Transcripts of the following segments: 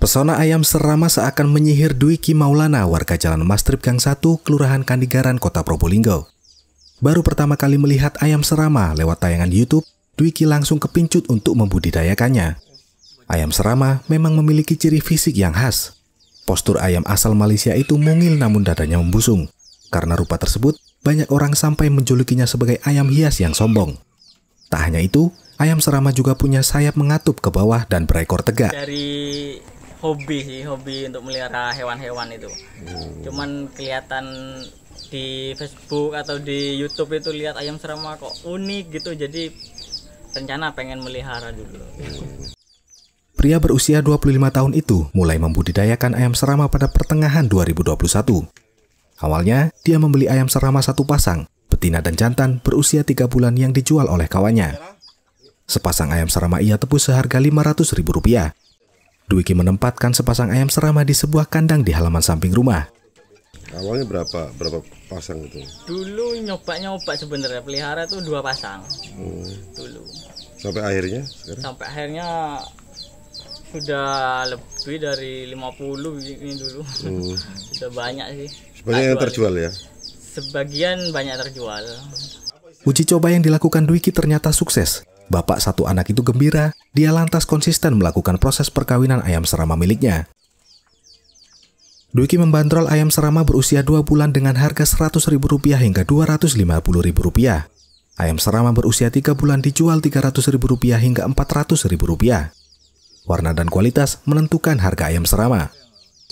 Pesona ayam serama seakan menyihir Dwi Ki Maulana warga Jalan Mastrip Gang 1, Kelurahan Kandigaran, Kota Probolinggo. Baru pertama kali melihat ayam serama lewat tayangan YouTube, Dwi Ki langsung kepincut untuk membudidayakannya. Ayam serama memang memiliki ciri fisik yang khas. Postur ayam asal Malaysia itu mungil namun dadanya membusung. Karena rupa tersebut, banyak orang sampai menjulukinya sebagai ayam hias yang sombong. Tak hanya itu, ayam serama juga punya sayap mengatup ke bawah dan berekor tegak. Dari hobi sih hobi untuk melihara hewan-hewan itu hmm. cuman kelihatan di Facebook atau di YouTube itu lihat ayam serama kok unik gitu jadi rencana pengen melihara dulu Pria berusia 25 tahun itu mulai membudidayakan ayam serama pada pertengahan 2021. Awalnya, dia membeli ayam serama satu pasang, betina dan jantan berusia 3 bulan yang dijual oleh kawannya. Sepasang ayam serama ia tebus seharga ribu rupiah. Dwiki menempatkan sepasang ayam serama di sebuah kandang di halaman samping rumah. Awalnya berapa berapa pasang itu? Dulu nyoba-nyoba sebenarnya pelihara tuh dua pasang. Hmm. Dulu. Sampai akhirnya? Sekarang? Sampai akhirnya sudah lebih dari 50 ini dulu. Hmm. sudah banyak sih. Sebanyak yang terjual ya? Sebagian banyak terjual. Uji coba yang dilakukan Dwiki ternyata sukses bapak satu anak itu gembira. Dia lantas konsisten melakukan proses perkawinan ayam serama miliknya. Dwiki membandrol ayam serama berusia 2 bulan dengan harga Rp100.000 hingga rp 250000 Ayam serama berusia 3 bulan dijual Rp300.000 hingga Rp400.000. Warna dan kualitas menentukan harga ayam serama.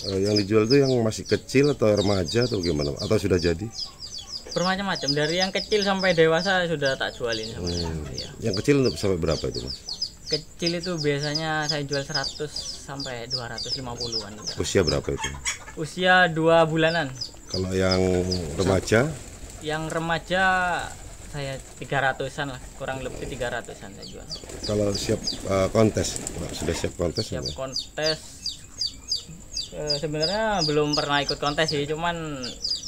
Eh, yang dijual itu yang masih kecil atau remaja atau gimana? Atau sudah jadi? bermacam-macam dari yang kecil sampai dewasa sudah tak jualin sama hmm. ya. yang kecil sampai berapa itu mas kecil itu biasanya saya jual 100 sampai 250-an usia berapa itu usia dua bulanan kalau yang remaja yang remaja saya 300-an lah kurang lebih 300-an saya jual kalau siap uh, kontes sudah siap kontes siap kontes eh, sebenarnya belum pernah ikut kontes sih cuman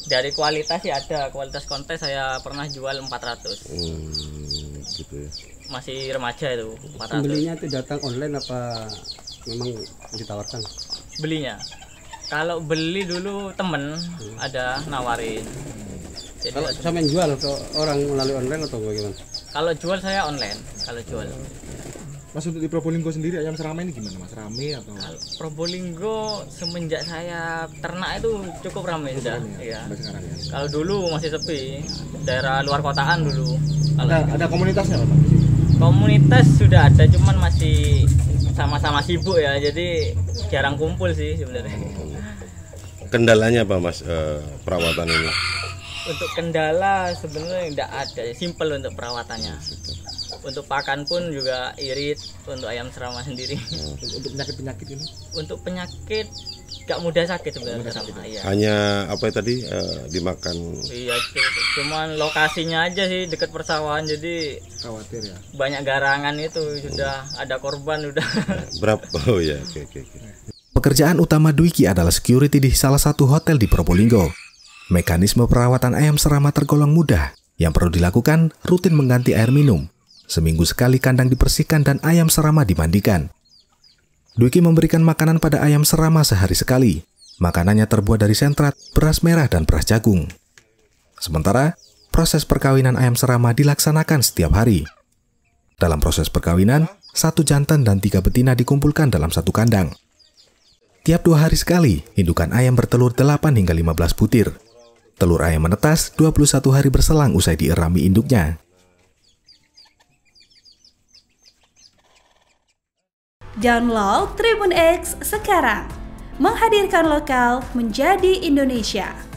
dari kualitas ya ada kualitas kontes saya pernah jual 400 hmm, gitu ya. masih remaja itu 400 belinya itu datang online apa memang ditawarkan belinya kalau beli dulu temen hmm. ada nawarin hmm. kalau saya jual ke orang melalui online atau bagaimana kalau jual saya online kalau jual Mas untuk di Probolinggo sendiri ayam seramai ini gimana mas? Rame atau? Probolinggo semenjak saya ternak itu cukup rame sudah. Ya. Iya. Ya? Kalau dulu masih sepi, daerah luar kotaan dulu. Ada, ada, ada komunitasnya apa? Komunitas sudah ada, cuman masih sama-sama sibuk ya, jadi jarang kumpul sih sebenarnya. Oh. Kendalanya apa mas eh, perawatan ini? untuk kendala sebenarnya tidak ada simple untuk perawatannya untuk pakan pun juga irit untuk ayam serama sendiri untuk penyakit penyakit ini untuk penyakit gak mudah sakit sebenarnya mudah sakit. Ya? Iya. hanya apa ya tadi e, dimakan iya cuman lokasinya aja sih dekat persawahan jadi khawatir ya banyak garangan itu sudah ada korban sudah. berapa oh ya oke okay, oke okay, okay. pekerjaan utama Dwiki adalah security di salah satu hotel di Probolinggo Mekanisme perawatan ayam serama tergolong mudah. Yang perlu dilakukan, rutin mengganti air minum. Seminggu sekali kandang dibersihkan dan ayam serama dimandikan. Dwiki memberikan makanan pada ayam serama sehari sekali. Makanannya terbuat dari sentrat, beras merah, dan beras jagung. Sementara, proses perkawinan ayam serama dilaksanakan setiap hari. Dalam proses perkawinan, satu jantan dan tiga betina dikumpulkan dalam satu kandang. Tiap dua hari sekali, indukan ayam bertelur 8 hingga 15 butir. Telur ayam menetas 21 hari berselang usai dierami induknya. Download Tribun X sekarang. Menghadirkan lokal menjadi Indonesia.